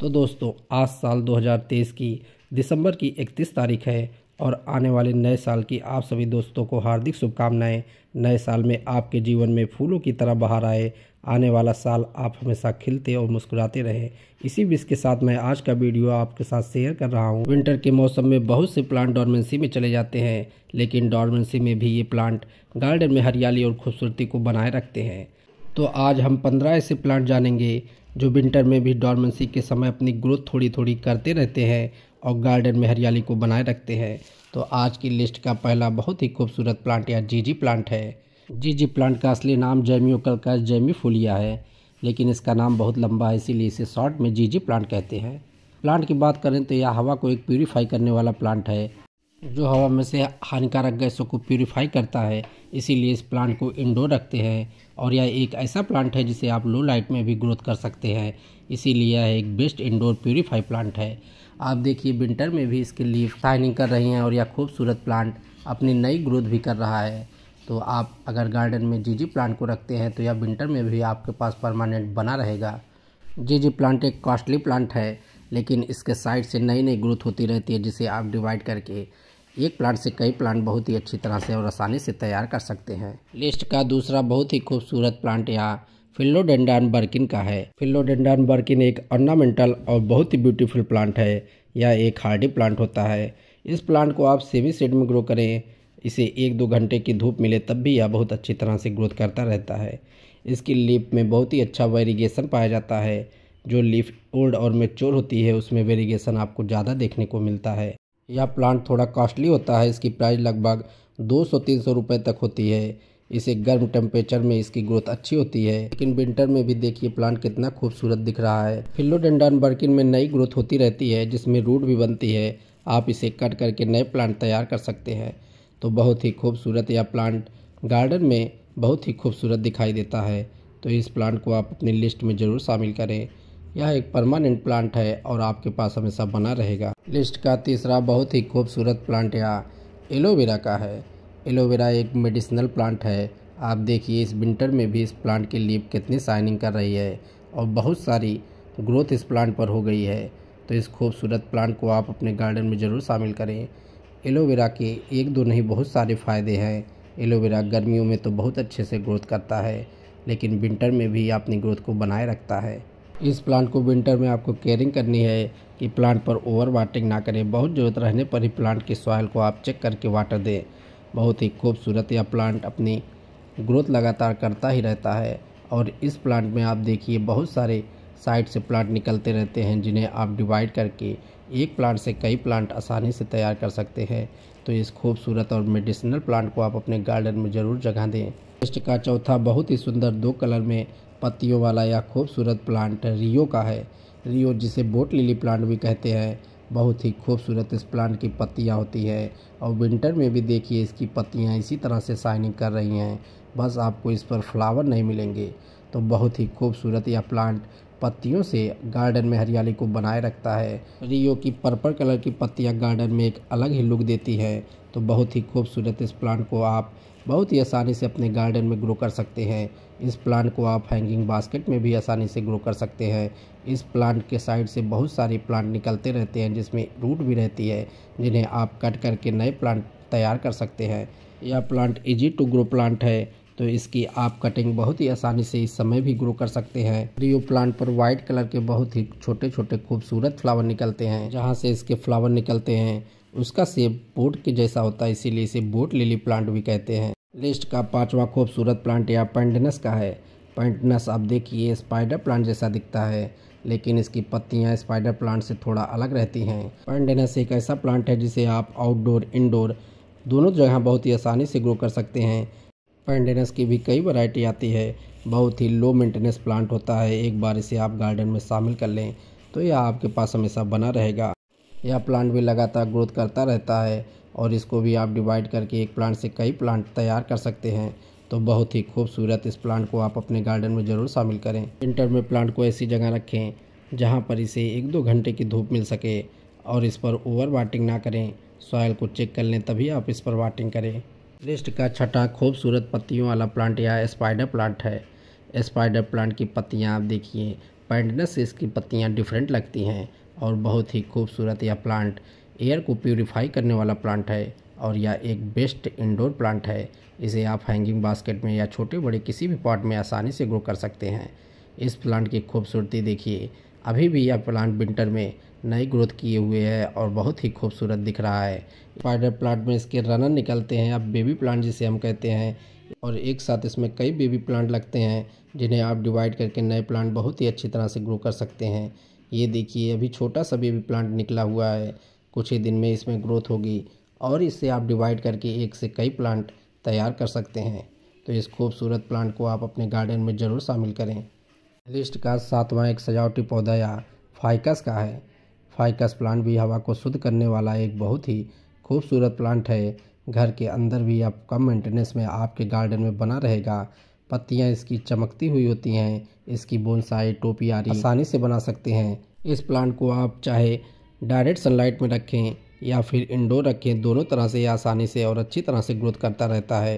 तो दोस्तों आज साल 2023 की दिसंबर की 31 तारीख है और आने वाले नए साल की आप सभी दोस्तों को हार्दिक शुभकामनाएं नए साल में आपके जीवन में फूलों की तरह बाहर आए आने वाला साल आप हमेशा खिलते और मुस्कुराते रहें इसी विश के साथ मैं आज का वीडियो आपके साथ शेयर कर रहा हूं विंटर के मौसम में बहुत से प्लांट डॉर्मेंसी में चले जाते हैं लेकिन डॉर्मेंसी में भी ये प्लांट गार्डन में हरियाली और खूबसूरती को बनाए रखते हैं तो आज हम पंद्रह ऐसे प्लांट जानेंगे जो विंटर में भी डॉर्मेंसी के समय अपनी ग्रोथ थोड़ी थोड़ी करते रहते हैं और गार्डन में हरियाली को बनाए रखते हैं तो आज की लिस्ट का पहला बहुत ही खूबसूरत प्लांट या जीजी प्लांट है जीजी प्लांट का असली नाम जैमियोकलका जैमी फुलिया है लेकिन इसका नाम बहुत लंबा है इसीलिए इसे शॉर्ट में जीजी प्लांट कहते हैं प्लांट की बात करें तो यह हवा को एक प्यूरीफाई करने वाला प्लांट है जो हवा में से हानिकारक गैसों को प्योरीफाई करता है इसीलिए इस प्लांट को इंडोर रखते हैं और यह एक ऐसा प्लांट है जिसे आप लो लाइट में भी ग्रोथ कर सकते हैं इसीलिए यह एक बेस्ट इंडोर प्योरीफाई प्लांट है आप देखिए विंटर में भी इसके लीव शाइनिंग कर रही हैं और यह खूबसूरत प्लांट अपनी नई ग्रोथ भी कर रहा है तो आप अगर गार्डन में जी प्लांट को रखते हैं तो यह विंटर में भी आपके पास परमानेंट बना रहेगा जी प्लांट एक कॉस्टली प्लांट है लेकिन इसके साइड से नई नई ग्रोथ होती रहती है जिसे आप डिवाइड करके एक प्लांट से कई प्लांट बहुत ही अच्छी तरह से और आसानी से तैयार कर सकते हैं लिस्ट का दूसरा बहुत ही खूबसूरत प्लांट यहाँ फिल्लोडेंडान बर्किन का है फिल्लोडेंडान बर्किन एक ऑर्नामेंटल और बहुत ही ब्यूटीफुल प्लांट है यह एक हार्डी प्लांट होता है इस प्लांट को आप सेमी सेड में ग्रो करें इसे एक दो घंटे की धूप मिले तब भी यह बहुत अच्छी तरह से ग्रोथ करता रहता है इसकी लीप में बहुत ही अच्छा वेरीगेशन पाया जाता है जो लीफ ओल्ड और मेच्योर होती है उसमें वेरीगेशन आपको ज़्यादा देखने को मिलता है यह प्लांट थोड़ा कॉस्टली होता है इसकी प्राइस लगभग दो सौ तीन सौ रुपये तक होती है इसे गर्म टेम्परेचर में इसकी ग्रोथ अच्छी होती है लेकिन विंटर में भी देखिए प्लांट कितना खूबसूरत दिख रहा है फिलोडेंडन बर्किन में नई ग्रोथ होती रहती है जिसमें रूट भी बनती है आप इसे कट करके नए प्लांट तैयार कर सकते हैं तो बहुत ही खूबसूरत यह प्लांट गार्डन में बहुत ही खूबसूरत दिखाई देता है तो इस प्लांट को आप अपनी लिस्ट में ज़रूर शामिल करें यह एक परमानेंट प्लांट है और आपके पास हमेशा बना रहेगा लिस्ट का तीसरा बहुत ही खूबसूरत प्लांट यह एलोवेरा का है एलोवेरा एक मेडिसिनल प्लांट है आप देखिए इस विंटर में भी इस प्लांट की लीप कितनी शाइनिंग कर रही है और बहुत सारी ग्रोथ इस प्लांट पर हो गई है तो इस खूबसूरत प्लांट को आप अपने गार्डन में ज़रूर शामिल करें एलोवेरा के एक दो नहीं बहुत सारे फ़ायदे हैं एलोवेरा गर्मियों में तो बहुत अच्छे से ग्रोथ करता है लेकिन विंटर में भी अपनी ग्रोथ को बनाए रखता है इस प्लांट को विंटर में आपको केयरिंग करनी है कि प्लांट पर ओवर वाटरिंग ना करें बहुत ज़रूरत रहने पर ही प्लांट की सॉयल को आप चेक करके वाटर दें बहुत ही खूबसूरत यह प्लांट अपनी ग्रोथ लगातार करता ही रहता है और इस प्लांट में आप देखिए बहुत सारे साइड से प्लांट निकलते रहते हैं जिन्हें आप डिवाइड करके एक प्लांट से कई प्लांट आसानी से तैयार कर सकते हैं तो इस खूबसूरत और मेडिसिनल प्लांट को आप अपने गार्डन में ज़रूर जगह दें पेस्ट का चौथा बहुत ही सुंदर दो कलर में पत्तियों वाला यह खूबसूरत प्लांट रियो का है रियो जिसे बोट लिली प्लांट भी कहते हैं बहुत ही खूबसूरत इस प्लांट की पत्तियाँ होती है और विंटर में भी देखिए इसकी पत्तियाँ इसी तरह से शाइनिंग कर रही हैं बस आपको इस पर फ्लावर नहीं मिलेंगे तो बहुत ही खूबसूरत यह प्लांट पत्तियों से गार्डन में हरियाली को बनाए रखता है रियो की पर्पल कलर की पत्तियाँ गार्डन में एक अलग ही लुक देती है तो बहुत ही खूबसूरत इस प्लांट को आप बहुत ही आसानी से अपने गार्डन में ग्रो कर सकते हैं इस प्लांट को आप हैंगिंग बास्केट में भी आसानी से ग्रो कर सकते हैं इस प्लांट के साइड से बहुत सारे प्लांट निकलते रहते हैं जिसमें रूट भी रहती है जिन्हें आप कट करके नए प्लांट तैयार कर सकते हैं यह plant easy to grow plant है तो इसकी आप कटिंग बहुत ही आसानी से इस समय भी ग्रो कर सकते हैं रियो प्लांट पर व्हाइट कलर के बहुत ही छोटे छोटे खूबसूरत फ्लावर निकलते हैं जहाँ से इसके फ्लावर निकलते हैं उसका सेप बोट के जैसा होता है इसीलिए इसे बोट लिली प्लांट भी कहते हैं लिस्ट का पांचवा खूबसूरत प्लांट या पेंडनस का है पेंटनस आप देखिए स्पाइडर प्लांट जैसा दिखता है लेकिन इसकी पत्तियां स्पाइडर प्लांट से थोड़ा अलग रहती हैं पेंडनस एक ऐसा प्लांट है जिसे आप आउटडोर इंडोर दोनों जगह बहुत ही आसानी से ग्रो कर सकते हैं पेंडेनस की भी कई वैरायटी आती है बहुत ही लो मेंटेनेंस प्लांट होता है एक बार इसे आप गार्डन में शामिल कर लें तो यह आपके पास हमेशा बना रहेगा यह प्लांट भी लगातार ग्रोथ करता रहता है और इसको भी आप डिवाइड करके एक प्लांट से कई प्लांट तैयार कर सकते हैं तो बहुत ही खूबसूरत इस प्लांट को आप अपने गार्डन में ज़रूर शामिल करें विंटर में प्लांट को ऐसी जगह रखें जहाँ पर इसे एक दो घंटे की धूप मिल सके और इस पर ओवर वाटिंग ना करें सॉयल को चेक कर लें तभी आप इस पर वाटिंग करें लिस्ट का छठा खूबसूरत पत्तियों वाला प्लांट या स्पाइडर प्लांट है स्पाइडर प्लांट की पत्तियाँ आप देखिए पैंडनस इसकी पत्तियाँ डिफरेंट लगती हैं और बहुत ही खूबसूरत यह प्लांट एयर को प्योरीफाई करने वाला प्लांट है और यह एक बेस्ट इंडोर प्लांट है इसे आप हैंगिंग बास्केट में या छोटे बड़े किसी भी पॉट में आसानी से ग्रो कर सकते हैं इस प्लांट की खूबसूरती देखिए अभी भी यह प्लांट विंटर में नई ग्रोथ किए हुए है और बहुत ही खूबसूरत दिख रहा है स्पाइडर प्लांट में इसके रनर निकलते हैं अब बेबी प्लांट जिसे हम कहते हैं और एक साथ इसमें कई बेबी प्लांट लगते हैं जिन्हें आप डिवाइड करके नए प्लांट बहुत ही अच्छी तरह से ग्रो कर सकते हैं ये देखिए अभी छोटा सा बेबी प्लांट निकला हुआ है कुछ ही दिन में इसमें ग्रोथ होगी और इससे आप डिवाइड करके एक से कई प्लांट तैयार कर सकते हैं तो इस खूबसूरत प्लांट को आप अपने गार्डन में ज़रूर शामिल करें लिस्ट का सातवां एक सजावटी पौधा या फाइकस का है फाइकस प्लांट भी हवा को शुद्ध करने वाला एक बहुत ही खूबसूरत प्लांट है घर के अंदर भी आप कम मेंटेनेंस में आपके गार्डन में बना रहेगा पत्तियाँ इसकी चमकती हुई होती हैं इसकी बोनसाई टोपी आदि आसानी से बना सकते हैं इस प्लांट को आप चाहे डायरेक्ट सनलाइट में रखें या फिर इंडोर रखें दोनों तरह से आसानी से और अच्छी तरह से ग्रोथ करता रहता है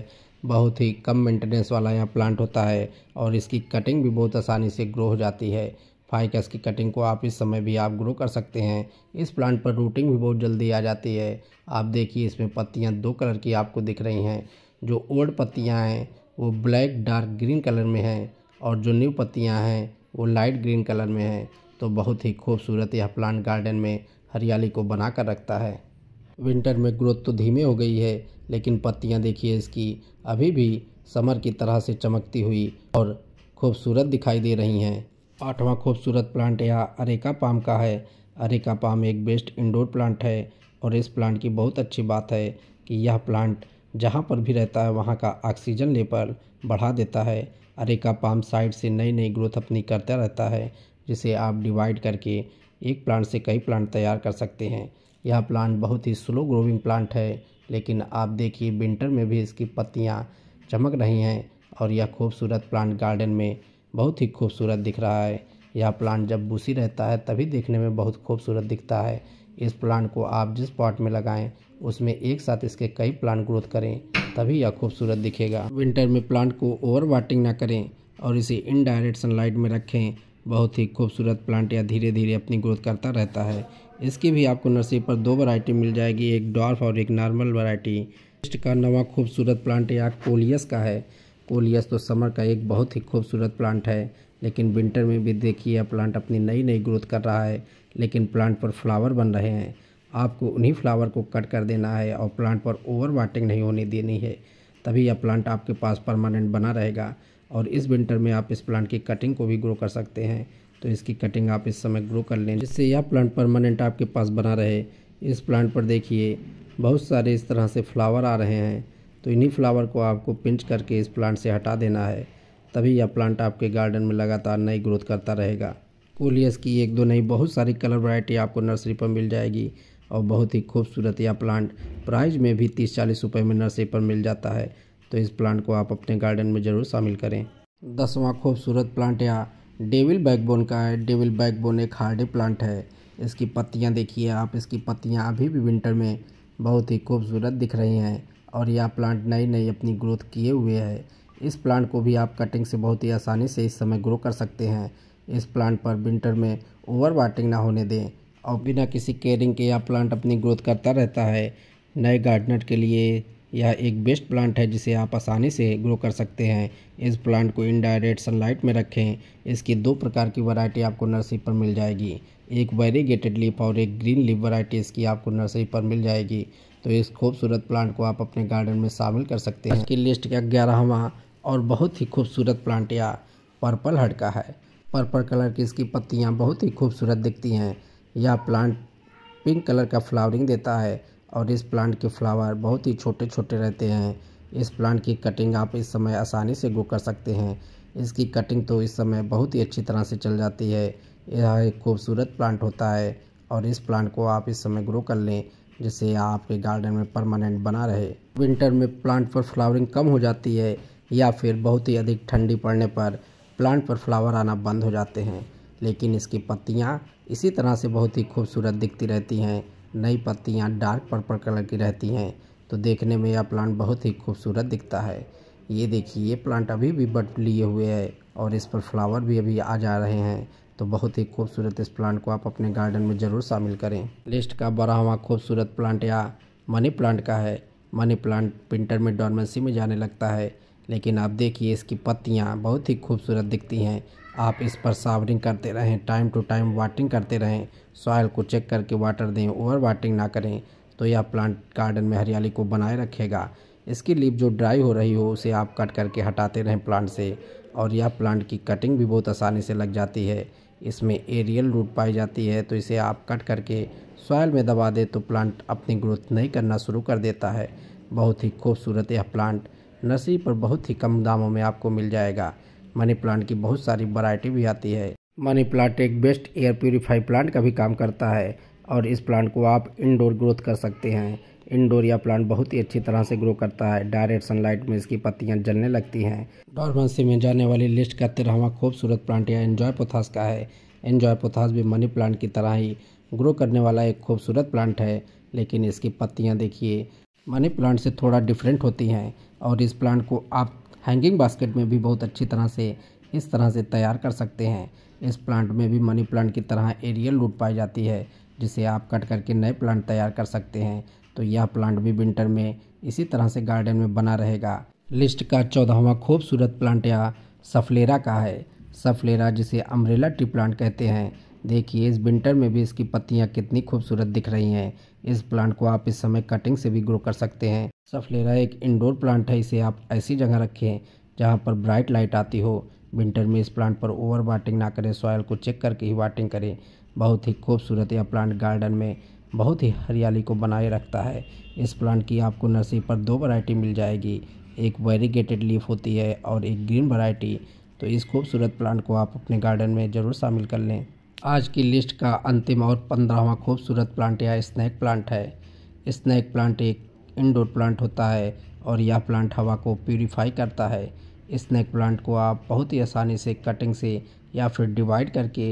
बहुत ही कम मेंटेनेंस वाला यहाँ प्लांट होता है और इसकी कटिंग भी बहुत आसानी से ग्रो हो जाती है फाइकस की कटिंग को आप इस समय भी आप ग्रो कर सकते हैं इस प्लांट पर रूटिंग भी बहुत जल्दी आ जाती है आप देखिए इसमें पत्तियाँ दो कलर की आपको दिख रही हैं जो ओल्ड पत्तियाँ हैं वो ब्लैक डार्क ग्रीन कलर में हैं और जो न्यू पत्तियाँ हैं वो लाइट ग्रीन कलर में हैं तो बहुत ही खूबसूरत यह प्लांट गार्डन में हरियाली को बना कर रखता है विंटर में ग्रोथ तो धीमे हो गई है लेकिन पत्तियाँ देखिए इसकी अभी भी समर की तरह से चमकती हुई और खूबसूरत दिखाई दे रही हैं आठवां खूबसूरत प्लांट यह अरेका पाम का है अरेका पाम एक बेस्ट इंडोर प्लांट है और इस प्लांट की बहुत अच्छी बात है कि यह प्लांट जहाँ पर भी रहता है वहाँ का ऑक्सीजन लेवल बढ़ा देता है अरेका पाम साइड से नई नई ग्रोथ अपनी करता रहता है जिसे आप डिवाइड करके एक प्लांट से कई प्लांट तैयार कर सकते हैं यह प्लांट बहुत ही स्लो ग्रोविंग प्लांट है लेकिन आप देखिए विंटर में भी इसकी पत्तियाँ चमक रही हैं और यह खूबसूरत प्लांट गार्डन में बहुत ही खूबसूरत दिख रहा है यह प्लांट जब बूसी रहता है तभी देखने में बहुत खूबसूरत दिखता है इस प्लांट को आप जिस पॉट में लगाएं उसमें एक साथ इसके कई प्लांट ग्रोथ करें तभी यह खूबसूरत दिखेगा विंटर में प्लांट को ओवर वाटिंग ना करें और इसे इनडायरेक्ट सनलाइट में रखें बहुत ही खूबसूरत प्लांट यह धीरे धीरे अपनी ग्रोथ करता रहता है इसकी भी आपको नर्सरी पर दो वैरायटी मिल जाएगी एक डॉर्फ और एक नॉर्मल वैरायटी का नवा खूबसूरत प्लांट यहाँ कोलियस का है कोलियस तो समर का एक बहुत ही खूबसूरत प्लांट है लेकिन विंटर में भी देखिए यह प्लांट अपनी नई नई ग्रोथ कर रहा है लेकिन प्लांट पर फ्लावर बन रहे हैं आपको उन्हीं फ्लावर को कट कर देना है और प्लांट पर ओवर वाटिंग नहीं होने देनी है तभी यह प्लांट आपके पास परमानेंट बना रहेगा और इस विंटर में आप इस प्लांट की कटिंग को भी ग्रो कर सकते हैं तो इसकी कटिंग आप इस समय ग्रो कर लें जिससे यह प्लांट परमानेंट आपके पास बना रहे इस प्लांट पर देखिए बहुत सारे इस तरह से फ्लावर आ रहे हैं तो इन्हीं फ्लावर को आपको पिंच करके इस प्लांट से हटा देना है तभी यह प्लांट आपके गार्डन में लगातार नई ग्रोथ करता रहेगा कोलियस की एक दो नई बहुत सारी कलर वरायटी आपको नर्सरी पर मिल जाएगी और बहुत ही खूबसूरत यह प्लांट प्राइस में भी तीस चालीस रुपये में नर्सरी पर मिल जाता है तो इस प्लांट को आप अपने गार्डन में ज़रूर शामिल करें दसवां खूबसूरत प्लांट या डेविल बैकबोन का है डेविल बैकबोन एक हार्डी प्लांट है इसकी पत्तियाँ देखिए आप इसकी पत्तियाँ अभी भी विंटर में बहुत ही खूबसूरत दिख रही हैं और यह प्लांट नई नई अपनी ग्रोथ किए हुए है इस प्लांट को भी आप कटिंग से बहुत ही आसानी से इस समय ग्रो कर सकते हैं इस प्लांट पर विंटर में ओवर वाटिंग ना होने दें और बिना किसी केयरिंग के यह प्लांट अपनी ग्रोथ करता रहता है नए गार्डनर के लिए यह एक बेस्ट प्लांट है जिसे आप आसानी से ग्रो कर सकते हैं इस प्लांट को इनडायरेक्ट सनलाइट में रखें इसकी दो प्रकार की वैरायटी आपको नर्सरी पर मिल जाएगी एक वेरीगेटेड लीप और एक ग्रीन लीप वैरायटी इसकी आपको नर्सरी पर मिल जाएगी तो इस खूबसूरत प्लांट को आप अपने गार्डन में शामिल कर सकते हैं इसकी लिस्ट का ग्यारहवा और बहुत ही खूबसूरत प्लांट या पर्पल हडका का है पर्पल कलर की इसकी पत्तियाँ बहुत ही खूबसूरत दिखती हैं यह प्लांट पिंक कलर का फ्लावरिंग देता है और इस प्लांट के फ्लावर बहुत ही छोटे छोटे रहते हैं इस प्लांट की कटिंग आप इस समय आसानी से ग्रो कर सकते हैं इसकी कटिंग तो इस समय बहुत ही अच्छी तरह से चल जाती है यह एक खूबसूरत प्लांट होता है और इस प्लांट को आप इस समय ग्रो कर लें जिससे आपके गार्डन में परमानेंट बना रहे विंटर में प्लांट पर फ्लावरिंग कम हो जाती है या फिर बहुत ही अधिक ठंडी पड़ने पर प्लांट पर फ्लावर आना बंद हो जाते हैं लेकिन इसकी पत्तियाँ इसी तरह से बहुत ही खूबसूरत दिखती रहती हैं नई पत्तियाँ डार्क पर्पल कलर की रहती हैं तो देखने में यह प्लांट बहुत ही खूबसूरत दिखता है ये देखिए ये प्लांट अभी भी बड लिए हुए है और इस पर फ्लावर भी अभी आ जा रहे हैं तो बहुत ही खूबसूरत इस प्लांट को आप अपने गार्डन में ज़रूर शामिल करें लिस्ट का बारहवा खूबसूरत प्लांट या मनी प्लांट का है मनी प्लांट प्रिंटर में डॉर्मेंसी में जाने लगता है लेकिन आप देखिए इसकी पत्तियाँ बहुत ही खूबसूरत दिखती हैं आप इस पर सावरिंग करते रहें टाइम टू टाइम वाटिंग करते रहें सॉयल को चेक करके वाटर दें ओवर वाटिंग ना करें तो यह प्लांट गार्डन में हरियाली को बनाए रखेगा इसकी लीप जो ड्राई हो रही हो उसे आप कट करके हटाते रहें प्लांट से और यह प्लांट की कटिंग भी बहुत आसानी से लग जाती है इसमें एरियल रूट पाई जाती है तो इसे आप कट करके सॉयल में दबा दें तो प्लांट अपनी ग्रोथ नहीं करना शुरू कर देता है बहुत ही खूबसूरत यह प्लांट नर्सरी पर बहुत ही कम दामों में आपको मिल जाएगा मनी प्लांट की बहुत सारी वरायटी भी आती है मनी प्लांट एक बेस्ट एयर प्योरीफाई प्लांट का भी काम करता है और इस प्लांट को आप इनडोर ग्रोथ कर सकते हैं इनडोर यह प्लांट बहुत ही अच्छी तरह से ग्रो करता है डायरेक्ट सनलाइट में इसकी पत्तियां जलने लगती हैं डॉर्मेंसी में जाने वाली लिस्ट का तेरहवा खूबसूरत प्लांट यह एन्जॉय पोथास का है एन्जॉय पोथास भी मनी प्लांट की तरह ही ग्रो करने वाला एक खूबसूरत प्लांट है लेकिन इसकी पत्तियाँ देखिए मनी प्लांट से थोड़ा डिफरेंट होती हैं और इस प्लांट को आप हैंगिंग बास्केट में भी बहुत अच्छी तरह से इस तरह से तैयार कर सकते हैं इस प्लांट में भी मनी प्लांट की तरह एरियल रूट पाई जाती है जिसे आप कट करके नए प्लांट तैयार कर सकते हैं तो यह प्लांट भी विंटर में इसी तरह से गार्डन में बना रहेगा लिस्ट का चौदहवा खूबसूरत प्लांट यह सफलेरा का है सफलेरा जिसे अमरेला ट्री प्लांट कहते हैं देखिए इस विंटर में भी इसकी पत्तियाँ कितनी खूबसूरत दिख रही हैं इस प्लांट को आप इस समय कटिंग से भी ग्रो कर सकते हैं सफलेरा एक इंडोर प्लांट है इसे आप ऐसी जगह रखें जहाँ पर ब्राइट लाइट आती हो विंटर में इस प्लांट पर ओवर वाटिंग ना करें सॉयल को चेक करके ही वाटिंग करें बहुत ही खूबसूरत यह प्लांट गार्डन में बहुत ही हरियाली को बनाए रखता है इस प्लांट की आपको नर्सरी पर दो वैरायटी मिल जाएगी एक वेरीगेटेड लीफ होती है और एक ग्रीन वैरायटी तो इस खूबसूरत प्लांट को आप अपने गार्डन में ज़रूर शामिल कर लें आज की लिस्ट का अंतिम और पंद्रहवा खूबसूरत प्लांट या स्नैक प्लांट है स्नैक प्लांट एक इंडोर प्लांट होता है और यह प्लांट हवा को प्योरीफाई करता है स्नैक प्लांट को आप बहुत ही आसानी से कटिंग से या फिर डिवाइड करके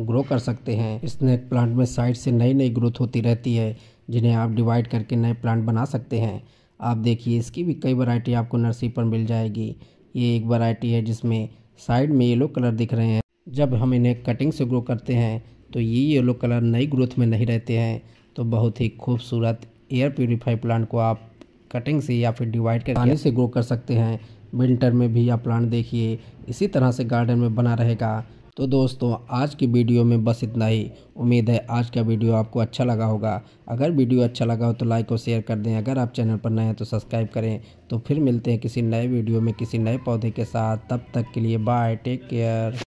ग्रो कर सकते हैं स्नैक प्लांट में साइड से नई नई ग्रोथ होती रहती है जिन्हें आप डिवाइड करके नए प्लांट बना सकते हैं आप देखिए इसकी भी कई वैरायटी आपको नर्सरी पर मिल जाएगी ये एक वैरायटी है जिसमें साइड में येलो कलर दिख रहे हैं जब हम इन्हें कटिंग से ग्रो करते हैं तो ये येलो कलर नई ग्रोथ में नहीं रहते हैं तो बहुत ही खूबसूरत एयर प्योरीफाई प्लांट को आप कटिंग से या फिर डिवाइड कर आने से ग्रो कर सकते हैं विंटर में भी आप प्लांट देखिए इसी तरह से गार्डन में बना रहेगा तो दोस्तों आज की वीडियो में बस इतना ही उम्मीद है आज का वीडियो आपको अच्छा लगा होगा अगर वीडियो अच्छा लगा हो तो लाइक और शेयर कर दें अगर आप चैनल पर नए हैं तो सब्सक्राइब करें तो फिर मिलते हैं किसी नए वीडियो में किसी नए पौधे के साथ तब तक के लिए बाय टेक केयर